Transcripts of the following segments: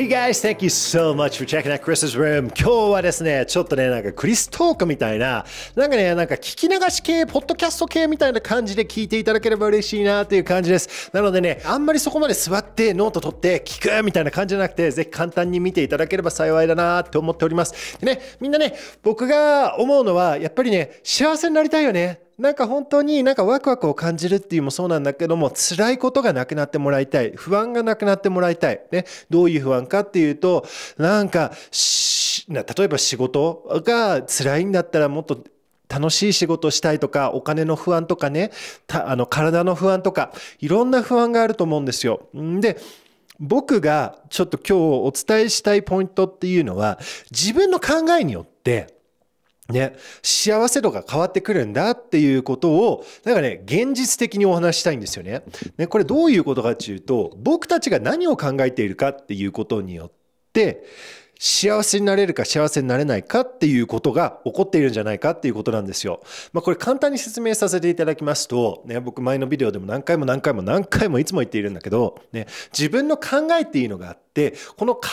Hey guys, thank you so much for checking out Chris's room. 今日はですね、ちょっとね、なんかクリストークみたいな、なんかね、なんか聞き流し系、ポッドキャスト系みたいな感じで聞いていただければ嬉しいなっていう感じです。なのでね、あんまりそこまで座ってノート取って聞くみたいな感じじゃなくて、ぜひ簡単に見ていただければ幸いだなって思っております。でね、みんなね、僕が思うのは、やっぱりね、幸せになりたいよね。なんか本当になんかワクワクを感じるっていうもそうなんだけども、辛いことがなくなってもらいたい。不安がなくなってもらいたい。ね。どういう不安かっていうと、なんか、例えば仕事が辛いんだったらもっと楽しい仕事したいとか、お金の不安とかね、あの体の不安とか、いろんな不安があると思うんですよ。んで、僕がちょっと今日お伝えしたいポイントっていうのは、自分の考えによって、ね、幸せ度が変わってくるんだっていうことを、なんかね、現実的にお話したいんですよね。ね、これどういうことかっていうと、僕たちが何を考えているかっていうことによって、、幸せになれるか幸せになれないかっていうことが起こっているんじゃないかっていうことなんですよ。まあこれ簡単に説明させていただきますと、ね、僕前のビデオでも何回も何回も何回もいつも言っているんだけど、ね、自分の考えっていうのがあって、この考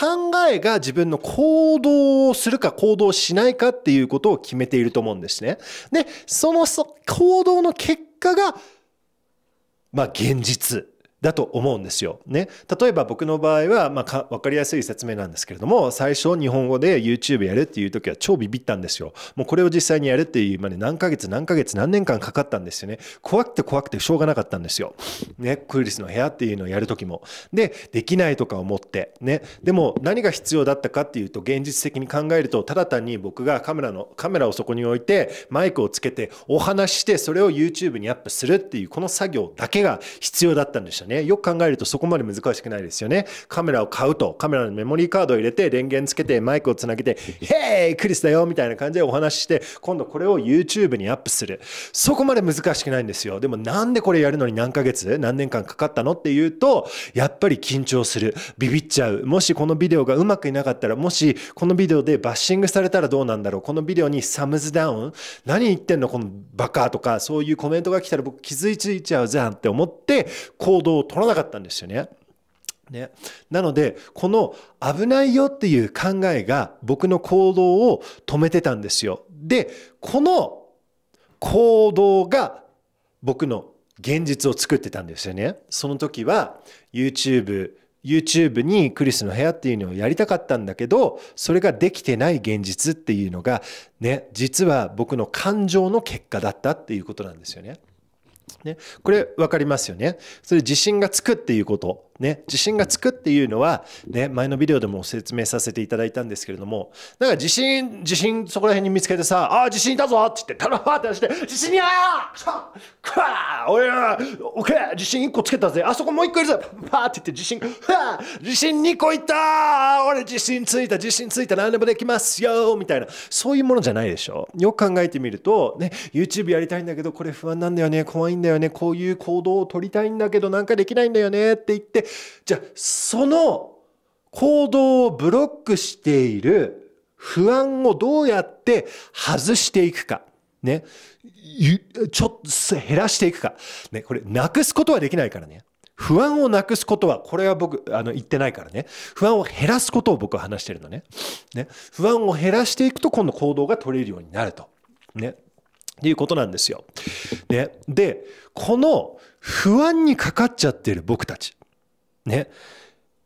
えが自分の行動をするか行動しないかっていうことを決めていると思うんですね。で、その行動の結果が、まあ現実だと思うんですよ。ね。例えば僕の場合は、まあ、わかりやすい説明なんですけれども、最初日本語で YouTube やるっていう時は超ビビったんですよ。もうこれを実際にやるっていうまで何ヶ月何ヶ月何年間かかったんですよね。怖くて怖くてしょうがなかったんですよ。ね。クイリスの部屋っていうのをやる時も。で、できないとか思って。ね。でも何が必要だったかっていうと、現実的に考えると、ただ単に僕がカメラの、カメラをそこに置いて、マイクをつけて、お話しして、それを YouTube にアップするっていう、この作業だけが必要だったんですよね。よく考えるとそこまで難しくないですよね。カメラを買うと、カメラのメモリーカードを入れて、電源つけて、マイクをつなげて、ヘイクリスだよみたいな感じでお話しして、今度これを YouTube にアップする。そこまで難しくないんですよ。でもなんでこれやるのに何ヶ月、何年間かかったのっていうと、やっぱり緊張する。ビビっちゃう。もしこのビデオがうまくいなかったら、もしこのビデオでバッシングされたらどうなんだろう。このビデオにサムズダウン何言ってんのこのバカとか、そういうコメントが来たら僕気づいちゃうじゃんって思って行動を取らなかったんですよね。ね、なのでこの危ないよっていう考えが僕の行動を止めてたんですよ。でこの行動が僕の現実を作ってたんですよね。その時は YouTube YouTube にクリスの部屋っていうのをやりたかったんだけどそれができてない現実っていうのがね実は僕の感情の結果だったっていうことなんですよね。ね、これ分かりますよね。それ自信がつくっていうことね、自信がつくっていうのは、ね、前のビデオでも説明させていただいたんですけれども、なんか自信、自信そこら辺に見つけてさ、ああ、自信だぞって言って、たらばって出して、自信やーくわーおやーオケー自信1個つけたぜあそこもう1個いるぞパーって言って自信、ふわ自信2個いったー俺自信ついた、自信ついた、何でもできますよみたいな、そういうものじゃないでしょ。よく考えてみると、ね、YouTube やりたいんだけど、これ不安なんだよね、怖いんだよね、こういう行動を取りたいんだけど、なんかできないんだよねって言って、じゃあその行動をブロックしている不安をどうやって外していくか。ね。ちょっと減らしていくか。ね。これ、なくすことはできないからね。不安をなくすことは、これは僕、あの、言ってないからね。不安を減らすことを僕は話してるのね。ね。不安を減らしていくと、今度行動が取れるようになると。ね。っていうことなんですよ。ね。で、この不安にかかっちゃってる僕たち。ね、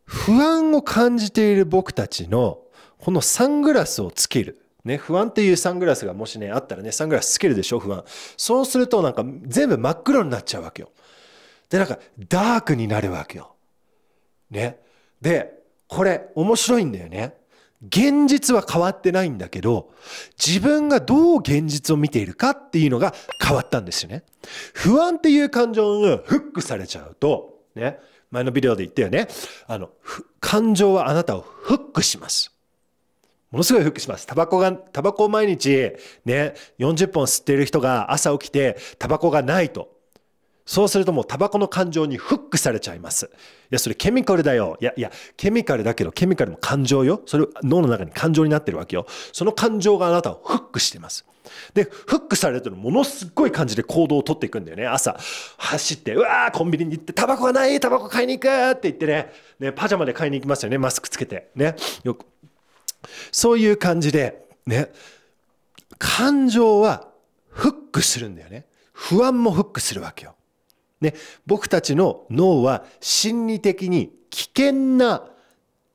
不安を感じている僕たちのこのサングラスをつける。ね、不安っていうサングラスがもしね、あったらね、サングラスつけるでしょ、不安。そうするとなんか全部真っ黒になっちゃうわけよ。で、なんかダークになるわけよ。ね。で、これ面白いんだよね。現実は変わってないんだけど、自分がどう現実を見ているかっていうのが変わったんですよね。不安っていう感情がフックされちゃうと、ね、前のビデオで言ったよね。あの、感情はあなたをフックします。ものすごいフックします。タバコが、タバコを毎日ね、40本吸っている人が朝起きてタバコがないと。そうするともうタバコの感情にフックされちゃいます。いや、それケミカルだよ。いや、いや、ケミカルだけど、ケミカルも感情よ。それ脳の中に感情になってるわけよ。その感情があなたをフックしてます。で、フックされるとものすごい感じで行動をとっていくんだよね。朝、走って、うわー、コンビニに行って、タバコがないタバコ買いに行くって言ってね、ね、パジャマで買いに行きますよね。マスクつけて。ね。よく。そういう感じで、ね。感情はフックするんだよね。不安もフックするわけよ。ね。僕たちの脳は心理的に危険な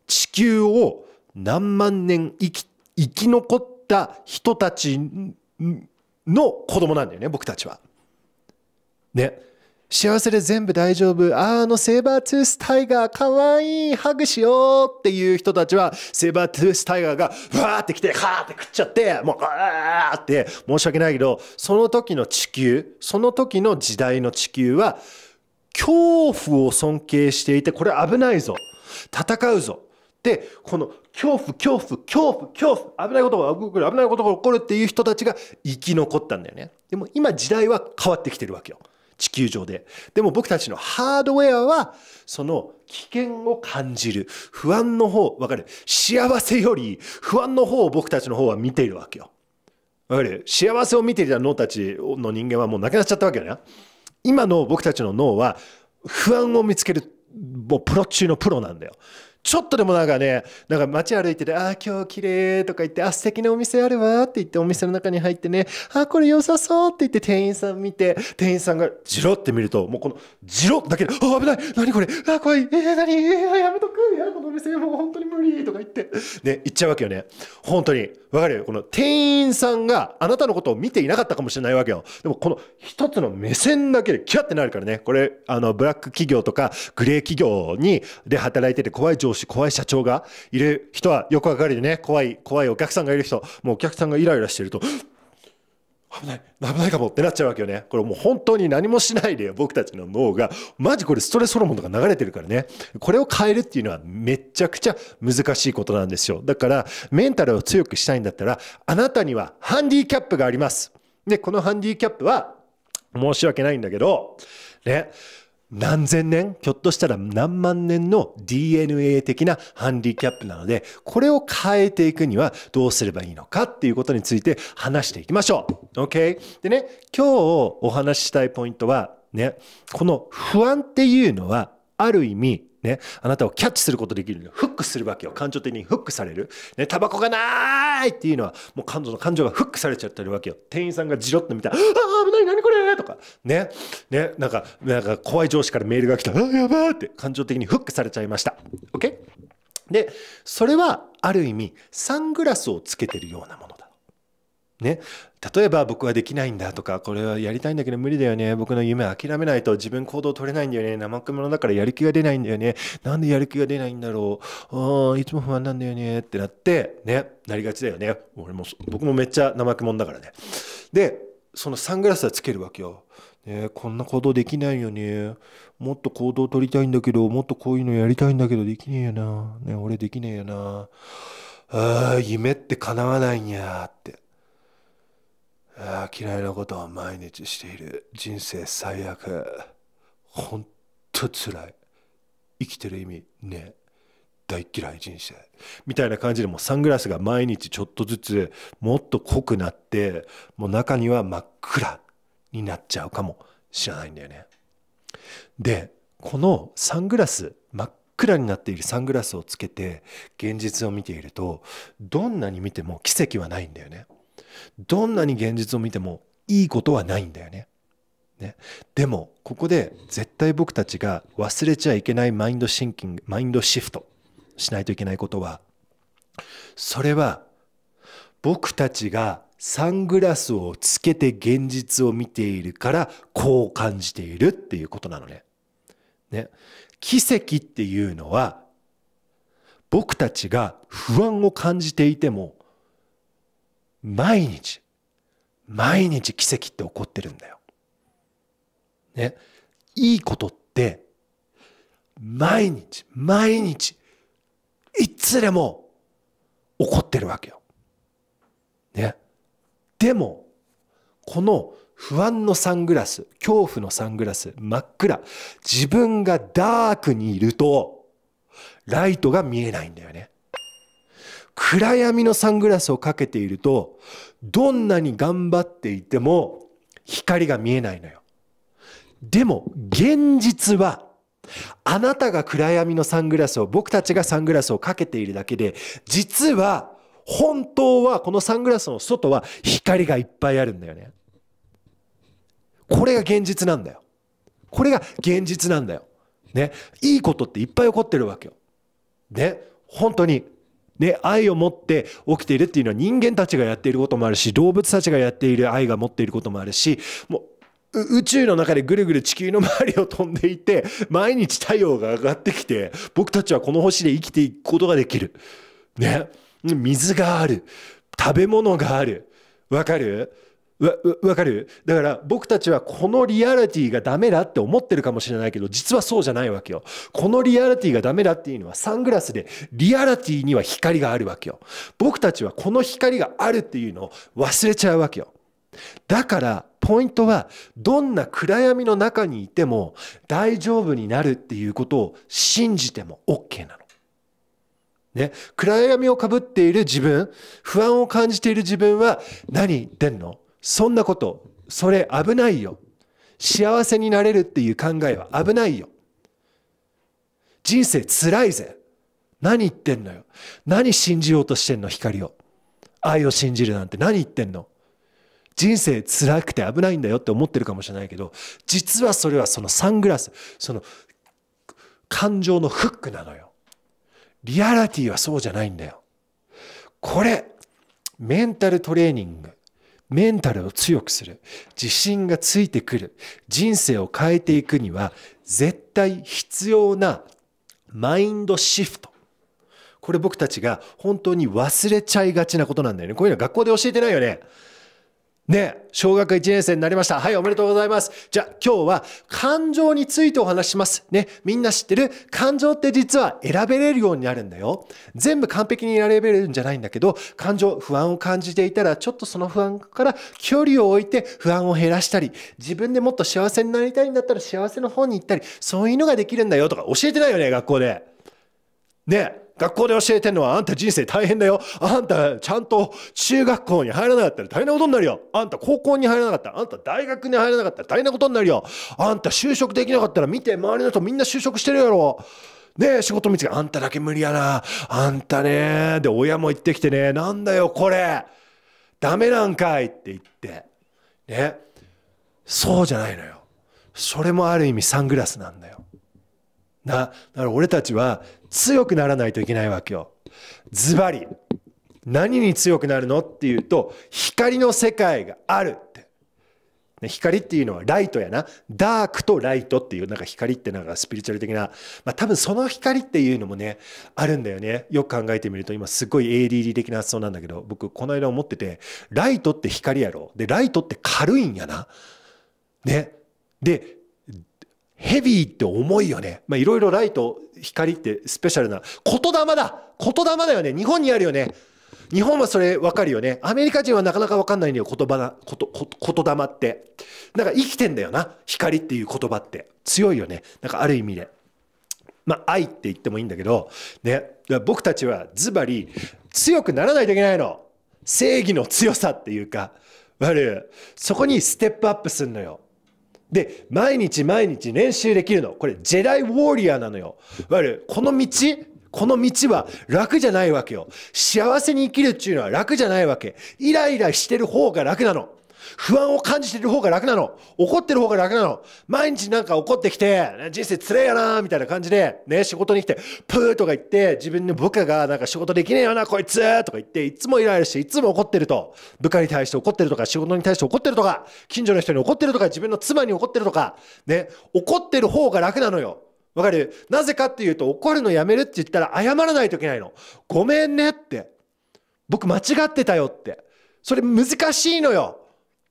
地球を何万年生き、生き残ってった人たちの子供なんだよね僕たちは。ね。幸せで全部大丈夫。あのセーバートゥースタイガーかわいいハグしようっていう人たちはセーバートゥースタイガーがわーって来てはーって食っちゃってもうわーって申し訳ないけどその時の地球その時の時代の地球は恐怖を尊敬していてこれ危ないぞ戦うぞでこの恐怖、恐怖、恐怖、恐怖、危ないことが起こる、危ないことが起こるっていう人たちが生き残ったんだよね。でも今時代は変わってきてるわけよ。地球上で。でも僕たちのハードウェアは、その危険を感じる。不安の方、わかる幸せより不安の方を僕たちの方は見ているわけよ。わかる幸せを見ていた脳たちの人間はもうなくなっちゃったわけだね。今の僕たちの脳は、不安を見つける、もうプロ中のプロなんだよ。ちょっとでもなんかね、なんか街歩いてて、ああ、今日綺麗とか言って、あ、素敵なお店あるわって言って、お店の中に入ってね、ああ、これ良さそうって言って、店員さん見て、店員さんがじろって見ると、もうこの、じろだけで、ああ、危ない何これあ怖いえー、何えー、やめとくや、このお店もう本当に無理とか言って、ね、言っちゃうわけよね。本当に。わかるよ。この店員さんがあなたのことを見ていなかったかもしれないわけよ。でも、この一つの目線だけでキャってなるからね、これ、あの、ブラック企業とか、グレー企業に、で働いてて怖い上司し怖い社長がいる人はよくわかるよね。怖い、怖いお客さんがいる人。もうお客さんがイライラしてると、危ない、危ないかもってなっちゃうわけよね。これもう本当に何もしないで僕たちの脳が、マジこれストレスホルモンとか流れてるからね。これを変えるっていうのはめちゃくちゃ難しいことなんですよ。だから、メンタルを強くしたいんだったら、あなたにはハンディキャップがあります。で、このハンディキャップは、申し訳ないんだけど、ね、何千年ひょっとしたら何万年の DNA 的なハンディキャップなので、これを変えていくにはどうすればいいのかっていうことについて話していきましょう。OK? でね、今日お話ししたいポイントは、ね、この不安っていうのは、ある意味、ね、あなたをキャッチすることできるフックするわけよ感情的にフックされるねタバコがないっていうのはもう感情の感情がフックされちゃってるわけよ店員さんがじろっと見たら「あね、ね、なんか、なんか怖い上司からメールが来た、あ、やばーって感情的にフックされちゃいました。OK? で、それはある意味、サングラスをつけてるようなものだ。ね、例えば僕はできないんだとかこれはやりたいんだけど無理だよね僕の夢諦めないと自分行動取れないんだよね怠け者だからやる気が出ないんだよねなんでやる気が出ないんだろうあいつも不安なんだよねってなってねなりがちだよね俺も僕もめっちゃ怠け者だからねでそのサングラスはつけるわけよ。ね、こんな行動できないよね。もっと行動取りたいんだけど、もっとこういうのやりたいんだけど、できねえよな。ね、俺できねえよな。ああ、夢って叶わないんやって。ああ、嫌いなことを毎日している。人生最悪。ほんと辛い。生きてる意味ね大嫌い人生。みたいな感じでもうサングラスが毎日ちょっとずつもっと濃くなってもう中には真っ暗になっちゃうかもしれないんだよね。でこのサングラス真っ暗になっているサングラスをつけて現実を見ているとどんなに見ても奇跡はないんだよね。どんなに現実を見てもいいことはないんだよね。ね、でもここで絶対僕たちが忘れちゃいけないマインドシンキングマインドシフトしないといけないことは、それは僕たちがサングラスをつけて現実を見ているからこう感じているっていうことなのね。ね。奇跡っていうのは僕たちが不安を感じていても毎日毎日奇跡って起こってるんだよ。ね。いいことって毎日毎日いつでも怒ってるわけよ。ね。でも、この不安のサングラス、恐怖のサングラス、真っ暗。自分がダークにいると、ライトが見えないんだよね。暗闇のサングラスをかけていると、どんなに頑張っていても光が見えないのよ。でも、現実はあなたが暗闇のサングラスを、僕たちがサングラスをかけているだけで、実は、本当はこのサングラスの外は光がいっぱいあるんだよね。これが現実なんだよ。これが現実なんだよ。ね。いいことっていっぱい起こってるわけよ。ね。本当に。ね、愛を持って起きているっていうのは人間たちがやっていることもあるし、動物たちがやっている愛が持っていることもあるし、もう宇宙の中でぐるぐる地球の周りを飛んでいて毎日太陽が上がってきて僕たちはこの星で生きていくことができる。ね。水がある。食べ物がある。わかるわ、わかるだから僕たちはこのリアリティがダメだって思ってるかもしれないけど、実はそうじゃないわけよ。このリアリティがダメだっていうのはサングラスで、リアリティには光があるわけよ。僕たちはこの光があるっていうのを忘れちゃうわけよ。だから、ポイントは、どんな暗闇の中にいても大丈夫になるっていうことを信じても OK なの。ね、暗闇をかぶっている自分、不安を感じている自分は、何言ってんのそんなこと、それ危ないよ。幸せになれるっていう考えは危ないよ。人生辛いぜ。何言ってんのよ。何信じようとしてんの、光を。愛を信じるなんて何言ってんの。人生辛くて危ないんだよって思ってるかもしれないけど、実はそれはそのサングラス、その感情のフックなのよ。リアリティはそうじゃないんだよ。これ、メンタルトレーニング。メンタルを強くする。自信がついてくる。人生を変えていくには、絶対必要なマインドシフト。これ僕たちが本当に忘れちゃいがちなことなんだよね。こういうの学校で教えてないよね。ね、小学1年生になりました。はい、おめでとうございます。じゃあ今日は感情についてお話しします。ね、みんな知ってる感情って実は選べれるようになるんだよ。全部完璧に選べるんじゃないんだけど、感情、不安を感じていたら、ちょっとその不安から距離を置いて不安を減らしたり、自分でもっと幸せになりたいんだったら幸せの方に行ったり、そういうのができるんだよとか教えてないよね、学校で。ね、学校で教えてんのはあんた人生大変だよ。あんたちゃんと中学校に入らなかったら大変なことになるよ。あんた高校に入らなかったら、あんた大学に入らなかったら大変なことになるよ。あんた就職できなかったら見て、周りの人みんな就職してるやろ。ねえ、仕事道があんただけ無理やな。あんたね。で、親も言ってきてね、なんだよこれ。ダメなんかいって言って。ね。そうじゃないのよ。それもある意味サングラスなんだよ。な、だから俺たちは強くならないといけないわけよ。ズバリ何に強くなるのっていうと光の世界があるって。光っていうのはライトやなダークとライトっていうなんか光ってなんかスピリチュアル的な、まあ、多分その光っていうのもねあるんだよねよく考えてみると今すごい ADD 的な発想なんだけど僕この間思っててライトって光やろでライトって軽いんやなねでヘビーって重いよね。まあ、いろいろライト、光ってスペシャルな。言霊だ言霊だよね。日本にあるよね。日本はそれわかるよね。アメリカ人はなかなかわかんないのよ、言葉な、こと、こと言霊って。なんか生きてんだよな、光っていう言葉って。強いよね。なんかある意味で。まあ、愛って言ってもいいんだけど、ね。僕たちはズバリ、強くならないといけないの。正義の強さっていうか、悪い。そこにステップアップすんのよ。で、毎日毎日練習できるの。これ、ジェダイウォーリアーなのよ。いわゆる、この道この道は楽じゃないわけよ。幸せに生きるっていうのは楽じゃないわけ。イライラしてる方が楽なの。不安を感じている方が楽なの。怒ってる方が楽なの。毎日なんか怒ってきて、人生つれえやなみたいな感じで、ね、仕事に来て、プーとか言って、自分の部下がなんか仕事できねえよな、こいつとか言って、いつもイライラして、いつも怒ってると。部下に対して怒ってるとか、仕事に対して怒ってるとか、近所の人に怒ってるとか、自分の妻に怒ってるとか、ね、怒ってる方が楽なのよ。わかるなぜかっていうと、怒るのやめるって言ったら謝らないといけないの。ごめんねって。僕間違ってたよって。それ難しいのよ。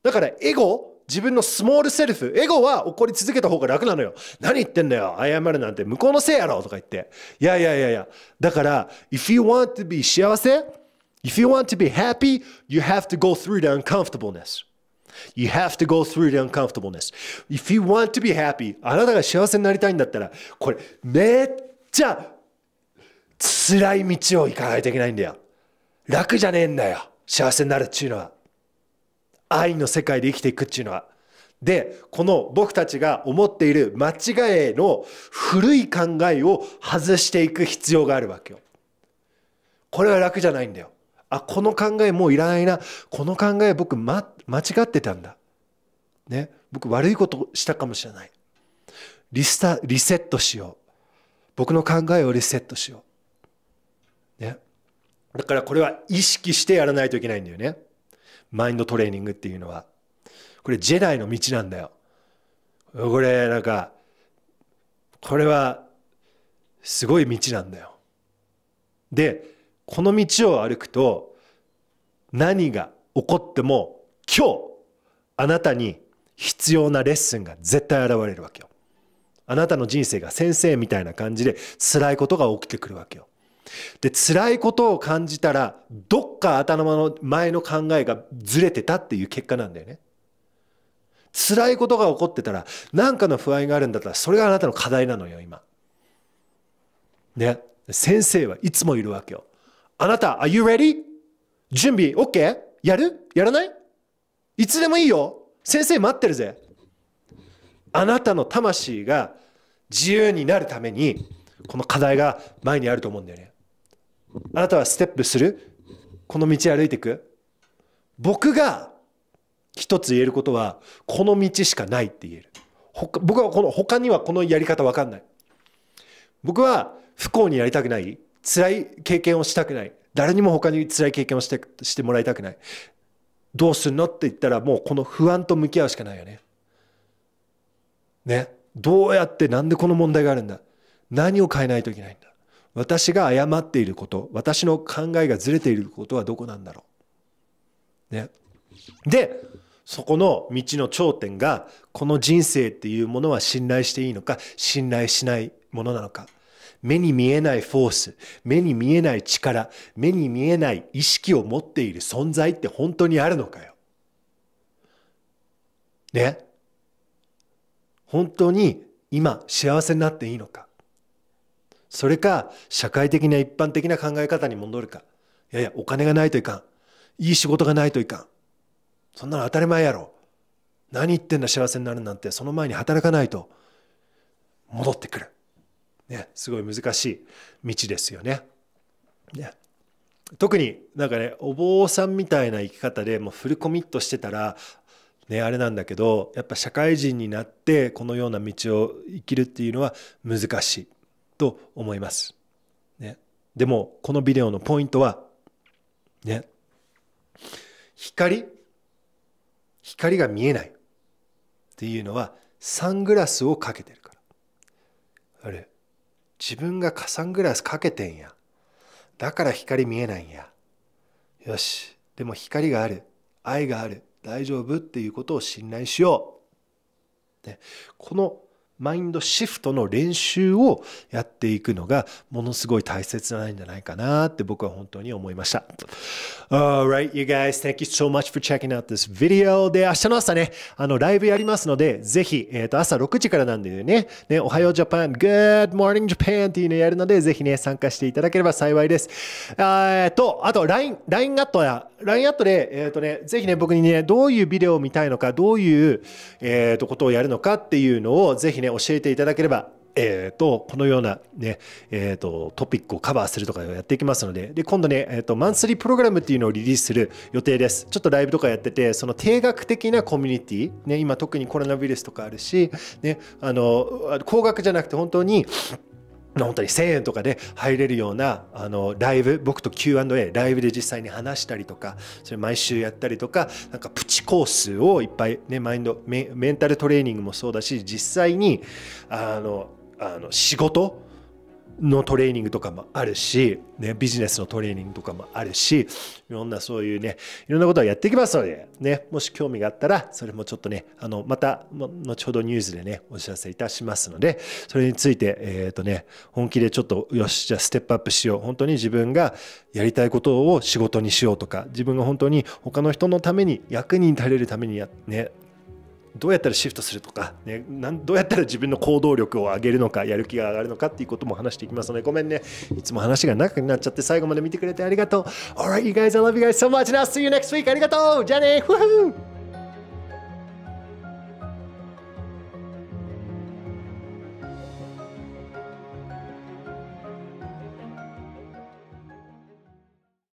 だからエゴ自分のスモールセルフ、エゴは怒り続けた方が楽なのよ。何言ってんだよ、謝るなんて向こうのせいやろとか言って。いやいやいやいや。だから、if you want to be 幸せ、if you want to be happy, you have to go through the uncomfortableness. You have to go through the uncomfortableness. If you want to be happy, あなたが幸せになりたいんだったら、これ、めっちゃ辛い道を行かないといけないんだよ。楽じゃねえんだよ。幸せになるっていうのは。愛の世界で生きていくっていうのは。で、この僕たちが思っている間違いの古い考えを外していく必要があるわけよ。これは楽じゃないんだよ。あ、この考えもういらないな。この考え僕、ま、間違ってたんだ。ね。僕悪いことしたかもしれない。リスタ、リセットしよう。僕の考えをリセットしよう。ね。だからこれは意識してやらないといけないんだよね。マインドトレーニングっていうのは。これジェダイの道なんだよ。これなんか、これはすごい道なんだよ。で、この道を歩くと何が起こっても今日あなたに必要なレッスンが絶対現れるわけよ。あなたの人生が先生みたいな感じで辛いことが起きてくるわけよ。で辛いことを感じたらどっか頭の前の考えがずれてたっていう結果なんだよね辛いことが起こってたら何かの不安があるんだったらそれがあなたの課題なのよ今ね先生はいつもいるわけよあなた Are you ready? 準備 OK? やるやらないいつでもいいよ先生待ってるぜあなたの魂が自由になるためにこの課題が前にあると思うんだよねあなたはステップするこの道歩いていく僕が一つ言えることは、この道しかないって言える。僕はこの、他にはこのやり方わかんない。僕は不幸になりたくない。辛い経験をしたくない。誰にも他に辛い経験をしてしてもらいたくない。どうすんのって言ったらもうこの不安と向き合うしかないよね。ね。どうやってなんでこの問題があるんだ何を変えないといけないんだ私が誤っていること私の考えがずれていることはどこなんだろう。ね、でそこの道の頂点がこの人生っていうものは信頼していいのか信頼しないものなのか目に見えないフォース目に見えない力目に見えない意識を持っている存在って本当にあるのかよ。ね本当に今幸せになっていいのかそれか、社会的な一般的な考え方に戻るか。いやいや、お金がないといかん。いい仕事がないといかん。そんなの当たり前やろ。何言ってんだ幸せになるなんて、その前に働かないと、戻ってくる。ね、すごい難しい道ですよね。ね特になんかね、お坊さんみたいな生き方でもうフルコミットしてたら、ね、あれなんだけど、やっぱ社会人になってこのような道を生きるっていうのは難しい。と思います。ね、でも、このビデオのポイントは、ね、光、光が見えないっていうのは、サングラスをかけてるから。あれ、自分がサングラスかけてんや。だから光見えないんや。よし、でも光がある、愛がある、大丈夫っていうことを信頼しよう。ね、このマインドシフトの練習をやっていくのがものすごい大切なんじゃないかなって僕は本当に思いました。Alright, you guys, thank you so much for checking out this video. で、明日の朝ね、あの、ライブやりますので、ぜひ、えっ、ー、と、朝6時からなんでね、ね、おはようジャパン、Good morning Japan っていうのやるので、ぜひね、参加していただければ幸いです。えっと、あと、LINE、LINE アットや、LINE アットで、えっ、ー、とね、ぜひね、僕にね、どういうビデオを見たいのか、どういう、えっ、ー、と、ことをやるのかっていうのを、ぜひね、ね、教えていただければ、えっ、ー、と、このようなね、えっ、ー、と、トピックをカバーするとかやっていきますので、で、今度ね、えっ、ー、と、マンスリープログラムっていうのをリリースする予定です。ちょっとライブとかやってて、その定額的なコミュニティ、ね、今特にコロナウイルスとかあるし、ね、あの、高額じゃなくて本当に、本当に1000円とかで入れるようなあのライブ僕と Q&A ライブで実際に話したりとかそれ毎週やったりとかなんかプチコースをいっぱいねマインドメンタルトレーニングもそうだし実際にあのあの仕事のトレーニングとかもあるし、ね、ビジネスのトレーニングとかもあるし、いろんなそういうね、いろんなことをやっていきますので、ね、もし興味があったら、それもちょっとね、あの、また、後ほどニュースでね、お知らせいたしますので、それについて、えっ、ー、とね、本気でちょっと、よし、じゃあステップアップしよう。本当に自分がやりたいことを仕事にしようとか、自分が本当に他の人のために、役に立れるためにや、ね、どうやったらシフトするとか、ね、なんどうやったら自分の行動力を上げるのかやる気が上がるのかっていうことも話していきますのでごめんねいつも話が長くなっちゃって最後まで見てくれてありがとう Alright you guys I love you guys so much and I'll see you next week ありがとうじゃあね